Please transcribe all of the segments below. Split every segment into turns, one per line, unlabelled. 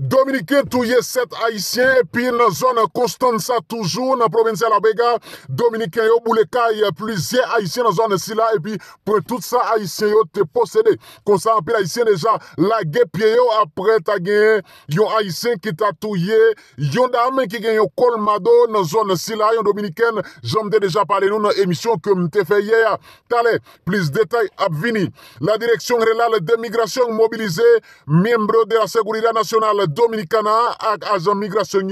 Dominicain est 7 Et puis dans la zone Constanza toujours, dans la province de la Bega, Dominicain yo boule plusieurs Haïtiens dans la zone Silla, et puis pour tout ça, Les yo te possédé. Comme ça, haïtiens Haïtien déjà, la pied yo après ta gagné, yon Haïtien qui t'a touillé, yon dame qui gagne yon colmado dans zone si yon Dominicain, j'en ai déjà parlé nous dans l'émission que m'te fait hier. plus de détails à venir. La direction réelle de migration mobilisée, membre de la sécurité nationale, Dominicana ak Agent Migration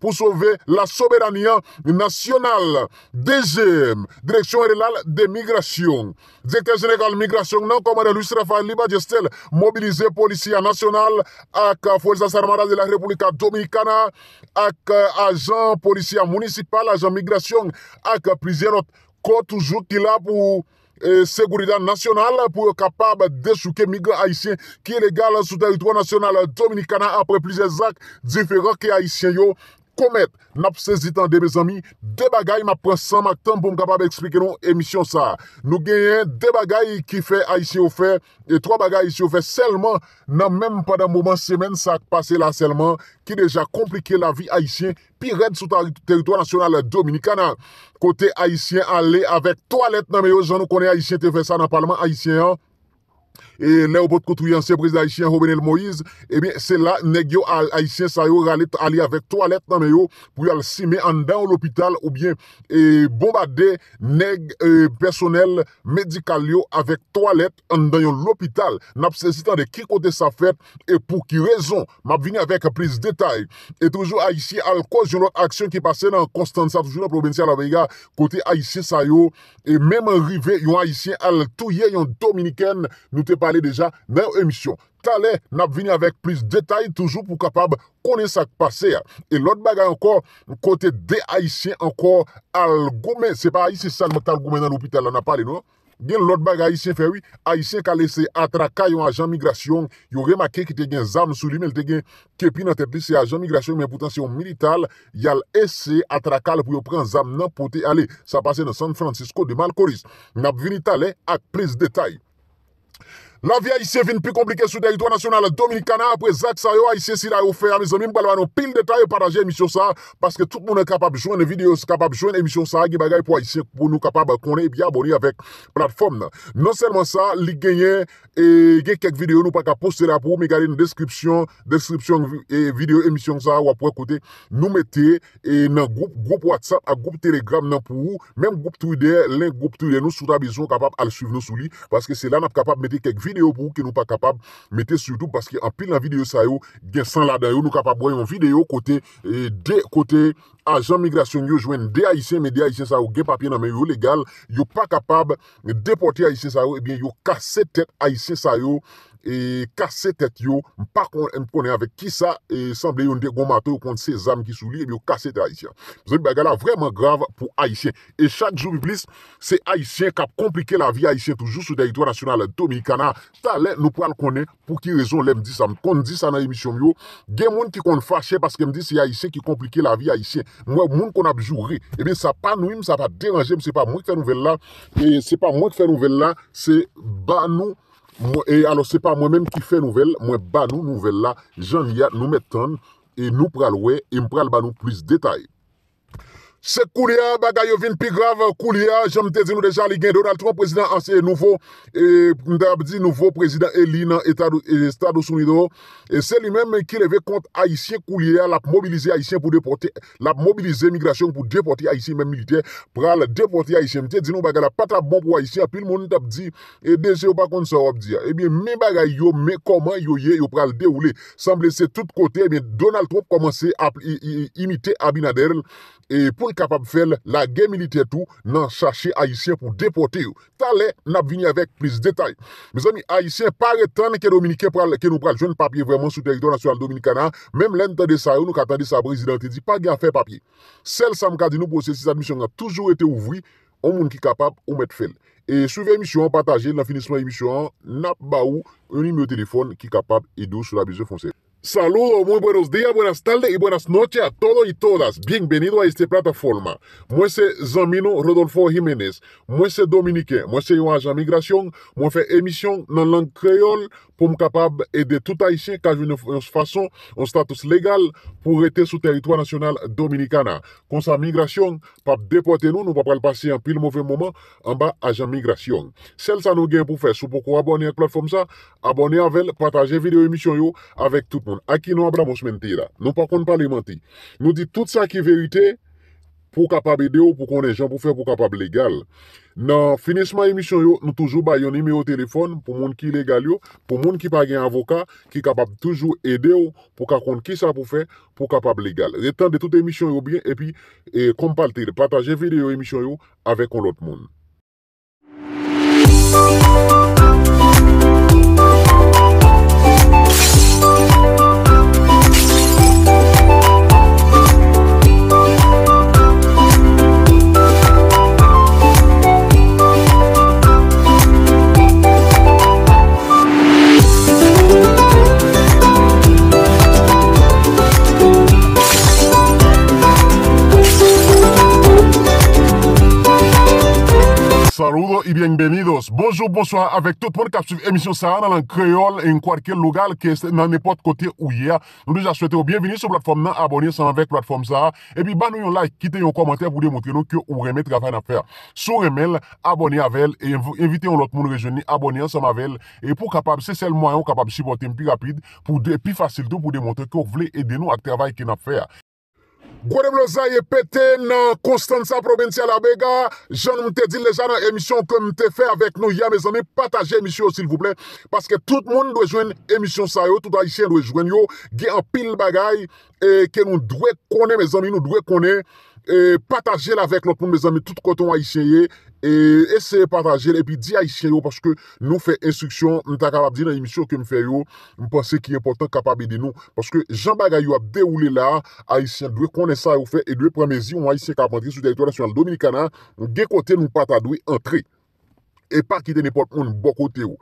pour sauver la souveraineté nationale. Deuxième, direction relal de migrations. Direkter migration non comme komade Luis Rafael Liba Diestel mobilisé national nasyonal ak forces armées de la République Dominicana ak ajan policier municipal, agent migration ak plusieurs autres. toujours toujou ki la pour... E Segurida nasyonal pou kapab de souke migre Haitien Ki legal sou teritouan nasyonal Dominikana apre plize zak Diferak ki Haitien yo Komet, nap sezitan de me zami, de bagay ma pre san mak tan pou m kapab eksplike nou emisyon sa. Nou genyen, de bagay ki fe Aisyen ou fe, e tro bagay Aisyen ou fe, selman, nan menm padan mouman semen sa pase la selman, ki deja komplike la vi Aisyen, pi red sou teritouan nasyonal Dominika nan. Kote Aisyen ale, avek toalet nan me yo, jan nou kone Aisyen te fe sa nan palman Aisyen an. lè e, ou bote koutou yon sebrezi d'Aïtien Robin L. Moïse, ebyen, se la, neg yo Aïtien Sayo gali avèk toalet nan meyo pou yon simè an dan l'opital oubyen e, bombade neg e, personel medikal yo avèk toalet an dan yon l'opital, nab se sitan de ki kote sa fèt, e pou ki rezon, mab vini avèk plis detay, e toujou Aïtien al kòz yon lòt aksyon ki pase nan Konstantin, toujou lòt probensi al avèk ya kote Aïtien Sayo, e mèm rive yon Aïtien al touye yon Dominiken, nou te pa alè deja nan emisyon. Talè, nab vini avèk plis detay toujou pou kapab kone sa k pase ya. E lot bagay ankor, kote de Aisyen ankor, al gome, se pa Aisyen san, mèk ta al gome nan l'hôpital la nan pale, no? Gen lot bagay Aisyen fè wè, Aisyen kalè se atrakal yon ajan migrasyon, yon remake ki te gen zanm sou li, men te gen kepi nan te plis se ajan migrasyon, men potansyon milital, yal ese atrakal pou yon pren zanm nan pote, alè, sa pase nan San Francisco de Malcoris. Nab vini talè ak plis detay. La vi a isye vin pi komplike sou derito nasyonal Dominikana apwe zak sa yo a isye si la yo fe Amizan mim palwa nou pil detay E pataje emisyon sa Paske tout nou ne kapab jwen Ne videyo se kapab jwen Emysyon sa agi bagay pou a isye Pou nou kapab konen E pi aboni apwe platform nan Non selman sa Lik genyen E genye kek videyo nou Paka poste la pou Mi gare yon deskrypsyon Deskrypsyon videyo emisyon sa Ou apwe kote Nou mette E nan group Group Whatsapp A group Telegram nan pou Mem group Twitter Link group Twitter Nou souta bizon kapab Al suiv nou sou li Paske se la videyo pou ki nou pa kapab mette sou tou paske apil la videyo sa yo gen san la da yo nou kapab boyon videyo kote e, de kote ajan migrasyon yo jwen de Aisyen me de Aisyen sa yo gen papye nan men yo legal yo pa kapab deporte Aisyen sa yo ebyen yo kase tet Aisyen sa yo E kase tèt yo Mpa konen avèk ki sa E sanble yon de gomato yo kont se zam ki sou li E mi yo kase tèt Aisyen Vreman grav pou Aisyen E chak jou mi plis se Aisyen Kap komplike la vi Aisyen Toujou sou dayitwa nasyonal Talè nou pral konen pou ki rezon lèm di sa Kon di sa nan emisyon yo Gen moun ki kon fache paske mdi se Aisyen Ki komplike la vi Aisyen Mwen kon apjou re E mi sa panou m, sa pa deranje m Se pa moun ki fè e nouvel la Se pa moun ki fè nouvel la Se banou E alo se pa mwen men ki fe nouvel, mwen ban nou nouvel la, jan yat nou met ton, e nou pral we, e mpral ban nou plus detay. Se Kouliya bagay yo vin pi grav Kouliya, jom te zin nou de Charly Gendou Donald Trump prezident anseye nouvo e, mta ap di nouvo prezident Elina etat do e, sunido e, se li men men ki leve kont Aisyen Kouliya la mobilize Aisyen pou deporte la mobilize migrasyon pou deporte Aisyen men milite, pral deporte Aisyen mte zin nou bagay la patra bon pou Aisyen pil mouni tap di, dese yo bakon sa wap di e bin men bagay yo, men koman yo ye yo pral de oule, sanble se tout kote e bin Donald Trump komanse imite Abinader, e pou kapap fel la gen milite tou nan chache Aisyen pou depote yo. Talè, nap vini avek plis detay. Mez ami, Aisyen pare tan ke Dominike pral, ke nou pral, jwen papye vreman sou teritor nasyonal Dominikana, menm lèn tan de sa yo nou katande sa prezidenti di pa gen fè papye. Sel sa mkadi nou posye, si sa misyon nan toujou ete ouvri, omoun ki kapap omet fel. E souve emisyon, pataje nan finisman emisyon, nap ba ou un imyo telefon ki kapap idou sou la bizyo fonse. Saludo, muy buenos dia, buenas tarde y buenas noche a todo y todas. Bienvenido a este plataforma. Mwen se Zaminu Rodolfo Jimenez. Mwen se Dominike. Mwen se yon Aja Migration. Mwen fe emisyon nan lang kreol pou m kapab ede touta ishe kajoun yon fason, yon status legal pou rete sou teritwa nasyonal Dominikana. Kon sa migrasyon, pap depote nou, nou papal pase yon pil moufe mouman, anba Aja Migration. Sel sa nou gen pou fe, sou pokou abone ak platform sa, abone avel, pataje video emisyon yo, avek tout moun. Aki nou ablamos menti la, nou pa kon pa li menti Nou di tout sa ki verite pou kapab ede ou pou konen jan pou fe pou kapab legal Nan finisman emisyon yo, nou toujou bayon eme ou telefon pou moun ki legal yo Pou moun ki pa gen avoka, ki kapab toujou ede ou pou ka konen ki sa pou fe pou kapab legal Retan de tout emisyon yo bien e pi kompalte, pataje video emisyon yo avek kon lot moun Müzik bienvenidos. Bonjour, bonsoir avec tout le monde qui a suivi l'émission Sahara en créole et en quelque local qui est dans n'importe côté où il y a. Nous déjà souhaitons bienvenue sur la plateforme, abonnez-vous avec la plateforme Sahara. Et puis, bah, nous un like, quittez un commentaire pour démontrer que vous remettez le travail à faire. Sur email, abonnez avec et invitez l'autre monde rejoindre, abonnez vous avec elle. Et pour capable, c'est le moyen capable de supporter plus rapide, pour plus facile pour démontrer que vous voulez aider nous à travail qu'il a faire. Gwede mlo zaye pete nan Konstantin Provence alabega, jen mte di lejan nan emisyon ke mte fe avèk nou ya, me zami pataje emisyon sil vouple, paske tout moun dwe jwen emisyon sa yo, tout a yishen dwe jwen yo, ge an pil bagay, eh, ke nou dwe kone me zami, nou dwe kone. E, patajel avèk lòt moun mè zanmè, tout konton waj isye ye Ese patajel, epi di a isye yo Paske nou fè instruksyon Nou ta kapab di nan emisyon ke mw fè yo Mw panse ki important kapab edi nou Paske jan bagay yo ap de ou lè la A isye, dwe konen sa yo fè E dwe premèzi, mw waj isye kapantri Sou teritory national dominikana Gekote nou pata dwe entri e pa kite nipot moun bokote ou.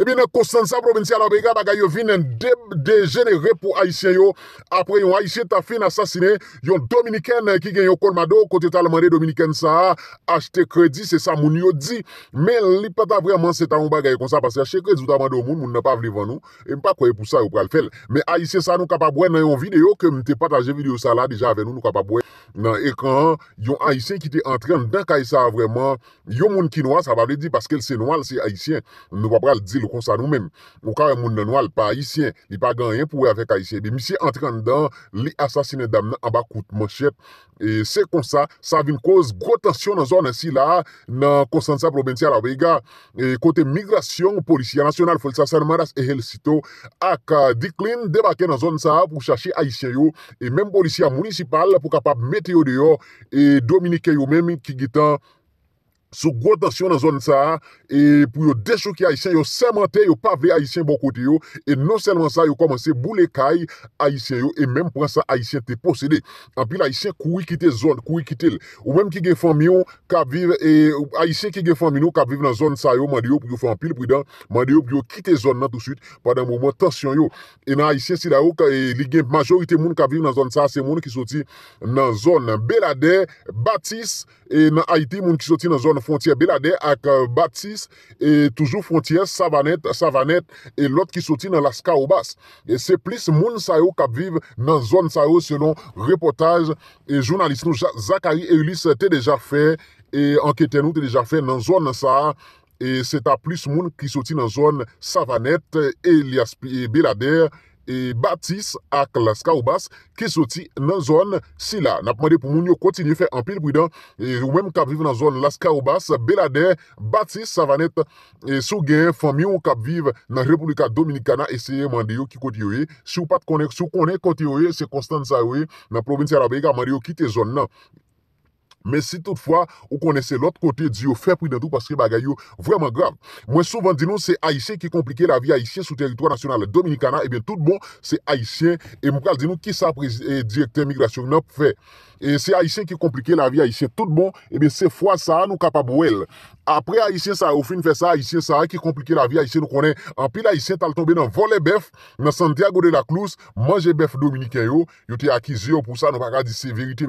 Ebi nan kosan sa provinsi ala bega bagay yo vin nan deb dejenere pou Aisyen yo. Apre yon Aisyen ta fin asasine. Yon Dominiken ki euh, gen yon konmado konti talman de Dominiken sa achete kredi. Se sa moun yo di men li pata vreman se ta moun bagay kon sa. Pase a chekredi zouta moun moun nan pa vli van nou. E mpa kwe pou sa ou pral fel. Men Aisyen sa nou kapabwe nan yon video ke mte pataje video sa la deja ave nou nou kapabwe nan ekran. Yon Aisyen ki te antren denk Aisyen vreman yon moun kinoa sa pa vli di paske Se nou al se Haitien, nou pa pral di lou konsa nou men. Ou ka moun nanou al, pa Haitien, li pa ganyen pou we avek Haitien. Bi misi entran dan li asasine dam nan Abakout Moshet. Se konsa, sa vin koz gotasyon nan zon ansi la, nan konsantia probensi ala veyga. Kote migrasyon, policia nasyonal folsa san man das ehel sito. Ak euh, diklin debake nan zon sa pou chashe Haitien yo. E menm policia munisipal pou kapap mete yo deyo. E Dominike yo menm ki gitan. Sou gwa tasyon nan zon sa a, e pou yo desho ki Aisyen yo seman te, yo pa ve Aisyen bon kote yo, e non selman sa yo komanse bou le kay Aisyen yo, e menm pransa Aisyen te posede. Anpil Aisyen koui kite zon, koui kite el. Ou menm ki gen fami yo ka vive, e, Aisyen ki gen fami nou ka vive nan zon sa yo, mandi yo pou yo fampil pou yon, mandi yo pou yo kite zon nan toutsuit, padan mou mwen tasyon yo. E nan Aisyen si la yo, e, li gen majorite moun ka vive nan zon sa a, se moun ki soti nan zon. Belader, Batis, e nan Aiti moun ki soti nan zon fanyan. Fontyer Belader ak euh, Batis e toujou Fontyer Savanet e lot ki soti nan la ska ou bas. Se plis moun euh, sa yo kap viv nan zon sa yo selon reportaj e jounalist nou Zakari e Ulysse te deja fe e anketen nou te deja fe nan zon sa e se ta plis moun ki soti nan zon Savanet e Belader E Batis ak Laskaw Bas Kisoti nan zon sila Nap mande pou moun yo konti nye fe Anpil pwidan e Ou menm kapviv nan zon Laskaw Bas Belader, Batis, Savanet e Sou gen famyon kapviv Nan Republika Dominikana Eseye mande yo ki konti yo e Sou konen konti yo e Se konstant sa yo e Nan provinti Arabega Mande yo kite zon nan Men si tout fwa, eh eh, eh ou konese l'ot kote diyo, fè pridentou paske bagay yo, vreman gram. Mwen souvan di nou, se Aisyen ki komplike la vi Aisyen sou teritouan nasyonal Dominikana, e ben tout bon, se Aisyen, e mwen kal di nou, ki sa direkter migrasyon nan pou fè. E se Aisyen ki komplike la vi Aisyen, tout bon, e ben se fwa, sa an nou kapabou el. Apre Aisyen sa, ou fin fè sa Aisyen, sa an ki komplike la vi Aisyen nou konen, an pi la Aisyen tal tombe nan vole bef, nan Santiago de la Clouse, manje bef Dominikay yo, yo te akizyon pou sa nou bagay di se verite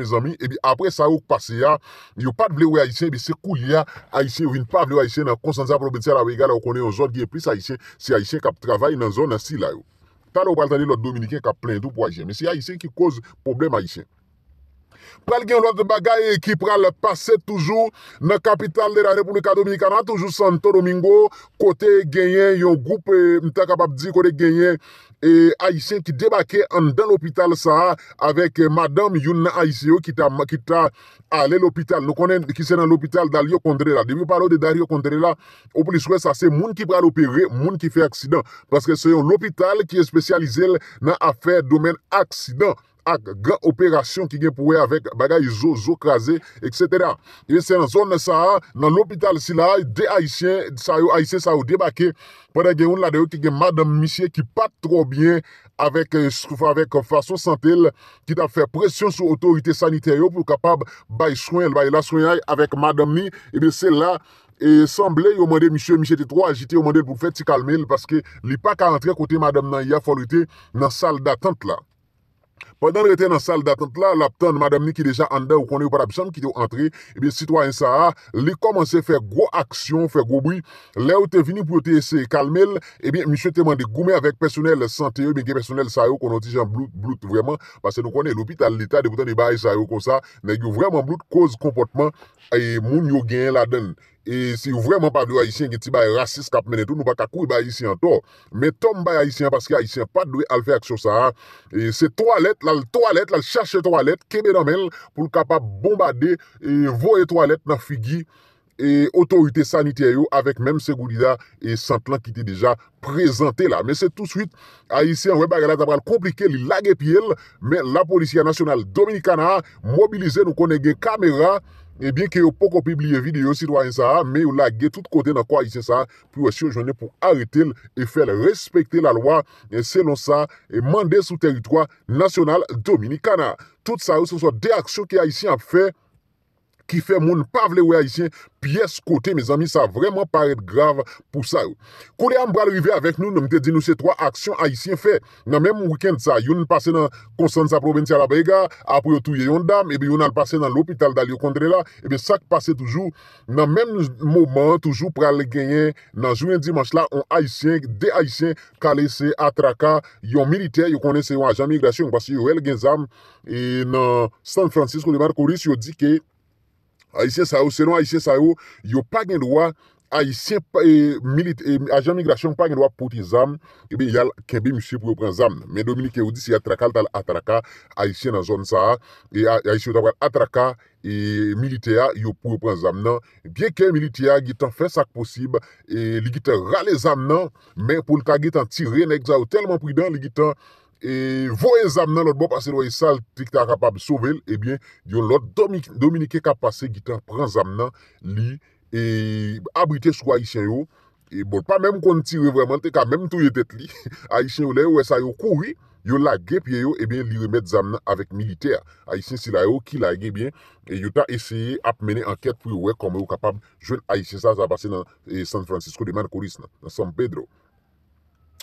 Yo pat vle ou a Aishen, bi se kou liya Aishen ou vin pa vle ou Aishen nan konsantran Probe tse la wey gala ou konen yo zon ki e pris Aishen Si Aishen kap travay nan zon nasi la yo Tal ou baltani lòt Dominikè kap plen Dup wajen, mi si Aishen ki koz problem Aishen Pal gen lòt bagay Ki pral pase toujou Na kapital de la Republikan Dominikè Nan toujou Santo Domingo Kote genyen yon goup Mta kapap di kore genyen ayise ki debake an dan l'opital sa avek euh, madam yon nan ayise yo ki ta ale l'opital nou konen ki se nan l'opital dal yo kondre la ou poliswe sa se moun ki pral opere moun ki fe aksidant paske se yon l'opital ki espesyalize nan afe domen aksidant ak gran operasyon ki gen pouwe avèk bagay zo, zo krasè, etc. Ebe, se nan zon nan sa a, nan l'opital si la, de aisyen, sa yo aisyen sa yo debake, pwede gen yon la deyo ki gen madame misye ki pat tro byen avèk, souf avèk fason santel, ki ta fè presyon sou otorite saniter yo pou kapab baye soyen, baye la soyen avèk madame ni, ebe, se la, e samble yo mwede misye, mwede misye te tro agite yo mwede pou fète se kalmel paske li pa ka antre kote madame nan ya folite nan sal datant la. Pendan rete nan sal datant la, lap tan madam ni ki deja andan ou konen ou para bichan ki te ou antre, e bin sitwa yon sa a, li komanse fe gro aksyon, fe gro bwi, le ou te vini pou yo te ese kalmel, e bin misye teman de gome avek personel sante yo, men gen personel sa yo konoti jan blout, blout vreman, pase nou konen lopit al lita de boutan e baye sa yo kon sa, men yo vreman blout, koz kompotman, e moun yo gen la den. E se yon vreman pa dwe ayisyen gen ti baye rasis kap menetou... Nou pa kakou yon e baye ayisyen to... Me tom baye ayisyen... Paske ayisyen pa dwe alfe akso sa... E se toalet... Lal toalet... Lal chache toalet... Kebe namel... Poul kapap bombade... E voye toalet nan figi... E otorite sanitye yo... Avèk mèm se goudida... E sant lan ki te deja... Prezante la... Me se tout suite... Ayisyen wè baye la tabral komplike li lage pi el... Me la policia nasyonal Dominicana... Mobilize nou konen gen kamera... Ebyen eh ki yo pou kopi blye videyo si do a yon sa a, me yo lage tout kote nan kwa a yon sa a, pou yo si yo jwene pou arete l e fel respekte la lwa, selon sa a mande sou teritwa nasyonal Dominikana. Tout sa a ou se so de aksyon ki a yon sa a fey, ki fè moun pa vle wè Haitien piyes kote, mè zami, sa vreman paret grave pou sa yo. Kole yon bral rive avèk nou, nou mè te di nou se 3 aksyon Haitien fè, nan mè moun wikend sa, yon nan pase nan konsant sa probenti ala bega, apre yo touye yon dam, ebe yon nan pase nan l'opital dali yo kondre la, ebe sa k pase toujou, nan mè moun mouman toujou pral genyen, nan jounen dimans la, yon Haitien, de Haitien, kalese, atraka, yon milite, yon konese yon ajan migrasyon, yon pasi yon el genzam, e yon Aisyen sa yo, senon aisyen sa yo, yo pa gen do a, aisyen eh, milite, eh, ajen migrasyon pa gen do eh a poti zam, ebe yal kebe msye pou yo pren zam nan. Men Dominique Eudice yatrakal tal atraka, aisyen nan zon sa a, e aisyen tal atraka, e milite ya, yo pou yo pren zam nan. Biye ke milite ya, gitan fè sak posib, e li gitan rale zam nan, men pou lka gitan tiren ek za yo, telman pridan li gitan, E voen zam nan lot bo pase loye sal trik ta kapab souvel, ebyen yon lot Dominike Kapase Gitan pran zam nan li e abrite sou Aisyen yo. E bon pa mèm kontiwe vwèman, te ka mèm touye tèt li. Aisyen yo lè, wè sa yo kouwi, yon lage pye yo, ebyen li remet zam nan avèk militer. Aisyen si lage yo ki lage, ebyen e yon ta esye ap mène anket pou yon wèk komè yo kapab jwen Aisyen sa, sa base nan e, San Francisco de Mancoris nan, nan San Pedro.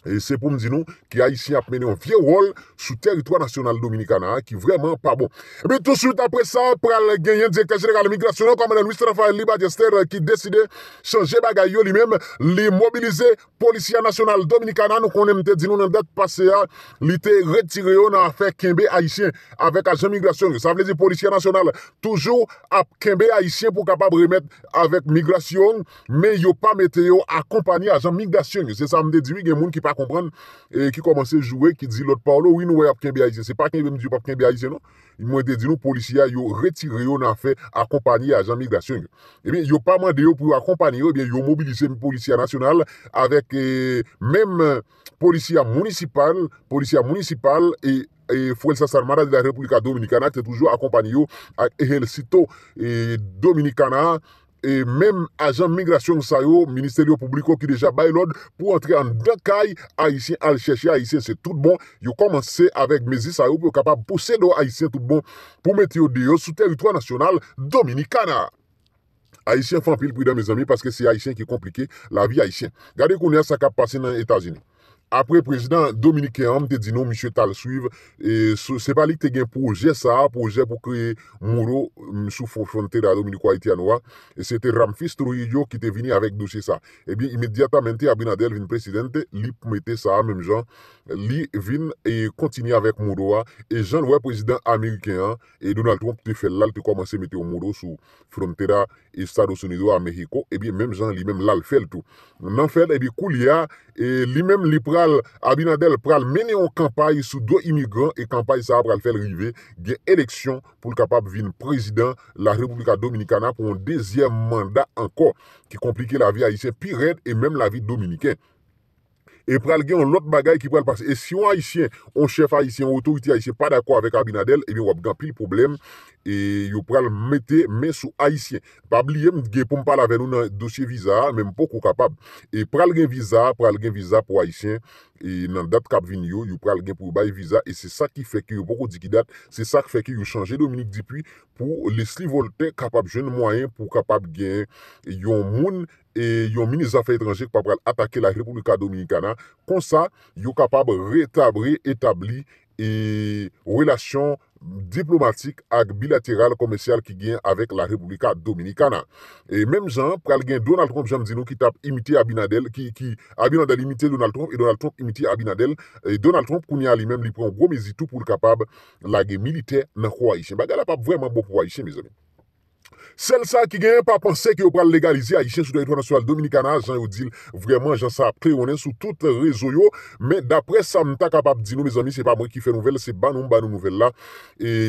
E se pou m di nou ki Aisyen ap mene bon. euh, euh, On vie wol sou teritwa nasyonal Dominikana, ki vreman pa bon Ebe tout soute apre sa, pral genyen Djeka jeneral migrasyonan, koman anouist Rafaël Libatester ki deside chanje bagay yo Li mem, li mobilize Polisyen nasyonal Dominikana, nou konem te Di nou nan det pase a, li te Retire yo nan afe kembe Aisyen Avèk ajen migrasyon, sa vle di polisyen nasyonal Toujou ap kembe Aisyen Pou kapab remet avèk migrasyon Men yo pa mete yo akompany Ajen migrasyon, se sa m de di vi gen moun ki pa A kompren, e, ki komanse jouwe, ki di lot paolo, ou yi nou wè apken biayise. Se pa ken yi wèm diyo apken biayise, non? Yi mwen de di nou, polisya yo retire yo nan fe akompanyi a janmigrasyon yo. Eh ebyen, yo pa man de yo pou yo akompanyi eh yo, ebyen, yo mobilise mi polisya nasyonal, avek, e, menm, polisya munisipal, polisya munisipal, e, e, Fouel Sassan Mada de la Republika Dominikana, ki se toujou akompanyi yo, e, el sito, e, Dominikana, a, e menm ajan migrasyon sa yo, minister yo publiko ki deja baylod, pou antre an dakay, Aisyen al chèche, Aisyen se tout bon, yo komanse avèk mezi sa yo, pou yo kapab pou sè do Aisyen tout bon, pou mette yo diyo sou teritwa nasyonal, Dominicana. Aisyen fan pil pou yon mèz ami, paske se Aisyen ki komplike la vi Aisyen. Gade kounen sa kap pase nan Etasini. apre prezident Dominikian, mte di nou mishwe tal suiv, e, se pa li te gen proje sa, proje pou kre mouro sou frontera Dominiko Aitianwa, e se te ramfis trouye yo ki te vini avek douche sa. Ebi, imediatamente, Abinadel vin prezident li pou mete sa, mem jan, li vin e kontini avek mouro a, e jan lwa prezident Amerikian e Donald Trump te fel lal te komanse mete mouro sou frontera Estado Sonido Ameriko, ebi, mem jan li men lal fel tou. Nan fel, ebi, kou li a, e li men li pra Abinadel pral mene yon kampay sou do imigran E kampay sa ap pral fel rive Ge eleksyon pou l kapap vin prezident La Republika Dominicana Pon dezyem mandat anko Ki komplike la vi a yise Pi red e menm la vi dominiken E pral gen yon lot bagay ki pral passe. E si yon Haitien, yon chef Haitien, yon autorité Haitien pa d'akou avèk Abinadel, e mi wap gan pli l'poblèm. E yon pral mette men sou Haitien. Pabli yèm gen pou mpa laven nou nan dosye viza, men mpoko kapab. E pral gen viza, pral gen viza pou Haitien. E nan dat kap vin yo, yon pral gen pou baye viza. E se sa ki fè ki yon poko dikidat, se sa ki fè ki yon chanje Dominique Dupuis pou lesli volte kapab jen mwayen pou kapab gen yon moun e yon mini zafan etranjik pa pral atake la Republika Dominikana kon sa yon kapab re-etabli e relasyon diplomatik ak bilateral komensyal ki gen avèk la Republika Dominikana e menm jan pral gen Donald Trump jam zinou ki tap imite Abinadel ki Abinadel imite Donald Trump e Donald Trump imite Abinadel e Donald Trump koun ya li menm li pran wamezitou pou l kapab lage milite nan kwaishen ba gala pap vwèman bok kwaishen mè zemè Sel sa ki gen, pa pense ki yo pral legalize a ishen sou territoire national Dominicana, jan yo dil vreman, jan sa preonen sou tout rezo yo, men dapre sa mta kapap di nou, me zami, se pa mwen ki fe nouvel, se banoum banou nouvel la,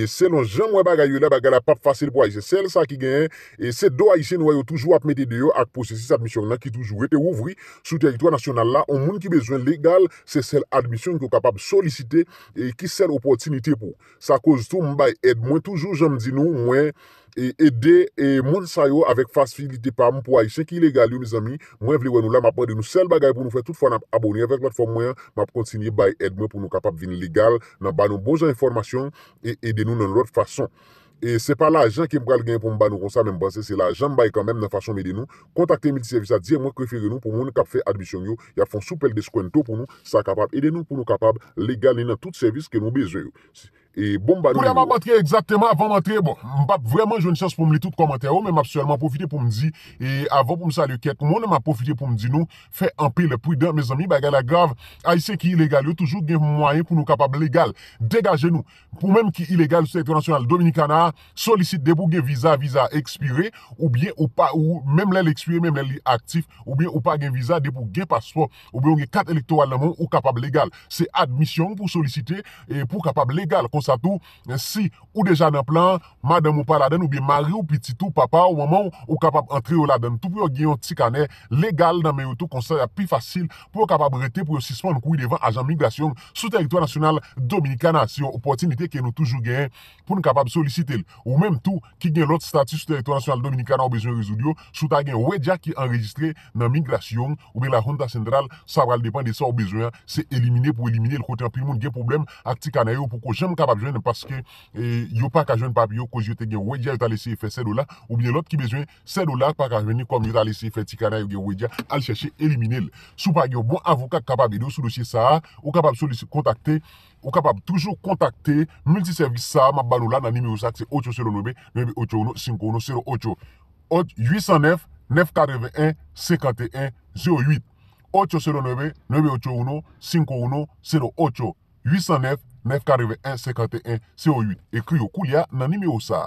se lon jan mwen bagay yo la, bagay la pap fasele pou a ishen, sel sa ki gen, se do a ishen nou yo toujou apmete deyo ak posesis admisyon la ki toujou ete ouvri sou territoire national la, on moun ki bezwen legal, se sel admisyon ki yo kapap solisite, ki sel opotinite pou. Sa koz tou mwen bay ed mwen toujou, jan mwen di nou, mwen... E de e moun sa yo avek fasilite pa moun pou aye chenki ilegal yo miz ami, mwen vle wè nou la, mwen pwede nou sel bagay pou nou fè tout fòn abonye, mwen pwede nou fòn mwen, mwen pwede nou kontinye baye ed mwen pou nou kapap vin legal, nan ban nou bojan informasyon, e ede nou nan lot fason. E se pa la ajan ki mwen kal genye pou mwen ban nou kon sa mwen bansè, se la ajan baye kanmèm nan fason mwen ede nou, kontakte mi di servisa, diye mwen kreferi nou pou moun kap fè adbisyon yo, ya fon soupel deskwento pou nou, sa kapap ede nou pou nou kapap legal, ne nan tout servis ke nou bezo yo. et bombalou. Pou la ma batre exactement avan matre, bon, mbap vreman joun chans pou m li tout komentè ou, men m apsuèlman poufite pou m di et avan pou m sali ou ket, moun m a profite pou m di nou, fè anpe le pouy den, mes ami, baga la grav, a y se ki ilegal yo, toujou gen mwayen pou nou kapab legal degaje nou, pou menm ki ilegal sou etre national, Dominika na, solisite debou gen viza, viza ekspire, ou bie ou pa ou, menm lèl ekspire, menm lèl li aktif, ou bie ou pa gen viza, debou gen paspo, ou bie ou gen kat elektoral ou kapab sa tou. Si ou deja nan plan madame ou paladen ou biye mari ou piti tou papa ou maman ou kapab entre ou laden. Tou pou yo gen yon tikane legal nan men yo tou konser ya pi fasil pou yo kapab rete pou yo sispon nou kouye devan ajan migrasyon sou teritoy nasyonal dominikan a si yon opotinite ke nou toujou gen pou nou kapab solisite l. Ou menm tou ki gen lout status sou teritoy nasyonal dominikan a ou bejwen rezoud yo. Sou ta gen weja ki enregistre nan migrasyon ou biye la honda sendral sa wale depan de sa ou bejwen se elimine pou elimine l. Kote anpil moun gen problem ak tikane yo pou ko jem kapab parce que il eh, a pas qu'à jouer papier au cause j'étais gagné ouais t'as laissé faire 7 dollars ou bien l'autre qui besoin 7 dollars pas qu'à venir comme il a laissé faire ticana ou gagné aller chercher éliminer le sous pas bon avocat capable de sous ça ou capable de se contacter ou capable toujours contacter multiservice ça ma balou là dans le numéro ça c'est 8 sur le nommé même 8 sur 809 5 sur 08 8 9 9 1 5 8 809-941-51-08. Ekri yo kou liya nan nime yo sa.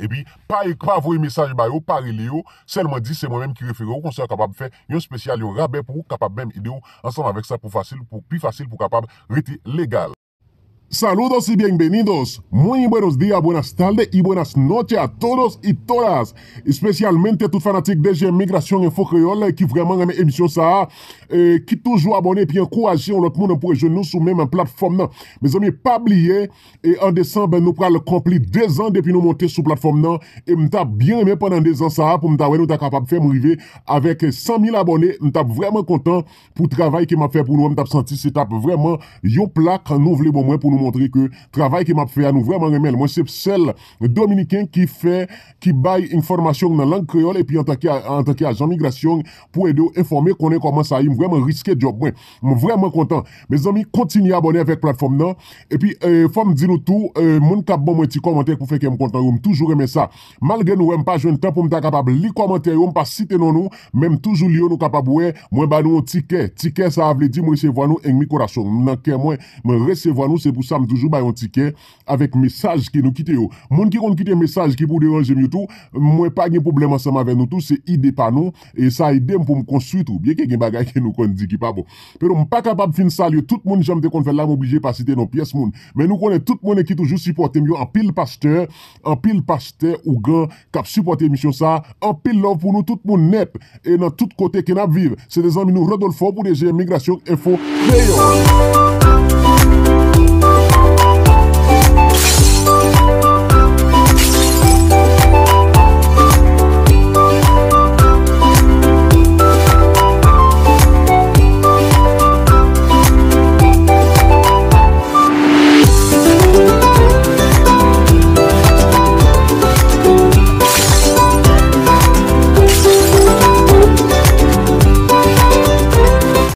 E pi, pa avoye mesaj bayo, pa reliyo. Selman di, se mwen men ki refere yo, kon se akabab fe yon spesyal yon rabe pou kapab men ide yo ansanm avek sa pou fasil, pou pi fasil, pou kapab reti legal. Saludos y bienvenidos Muy buenos dias, buenas tardes, y buenas noches A todos y todas Especialmente a tout fanatik DG Migration Info Creole Ki vreman ame emisyon sa Ki eh, toujou abone, pi enkourajé Onot moun anpoure genou sou men men platform nan Me zan mi pabliye En december nou pral kompli 2 an Depi nou monte sou platform nan E mta bien eme penan 2 an sa Po mta wè nou ta kapap fè mou rive Avèk 100.000 abone, mta vreman kontan Po travay ki m ap fè pou nou Mta ap santi se tap vreman yo plak Kan nou vle bon mwen pou nou montre ke travay ki map fe anou, vreman remel. Mwen sep sel dominiken ki fe, ki bay informasyon nan lang kreol, epi an takye a janmigrasyon pou edo informe konen koman sa im, vreman riske diop mwen. Mwen vreman kontan. Me zanmi kontini abone vek platform nan, epi eh, fom di nou tou, eh, moun kap bon mwen ti komante pou fe ke m kontan, mwen toujou reme sa. Malge nou wèm pa jwen tan pou mta kapab li komante yon, pa site non nou, mèm toujou li yon nou kapab wè, e, mwen ba nou tike. Tike sa avle di mwen resevo anou en mi korasyon. Mwen akè Am toujou bayon tiket Avèk mesaj ki nou kite yo Moun ki kon kite mesaj Ki pou deyon jem yo tou Mwen pa gen probleman Sama ven nou tou Se ide pa nou E sa ide m pou m konsuit ou Biè ke gen bagay Ki nou kon di ki pa bo Pero m pa kapab fin sal yo Tout moun jem te kon fel La m oblije pasite non piyes moun Men nou konnen tout moun E ki toujou supporte M yo an pil pasteur An pil pasteur Ou gen Kap supporte misyon sa An pil love Poun nou tout moun nep E nan tout kote Ken ap vive Se dezan mi nou redol fo Pou dejen migrasyon E fo Leyo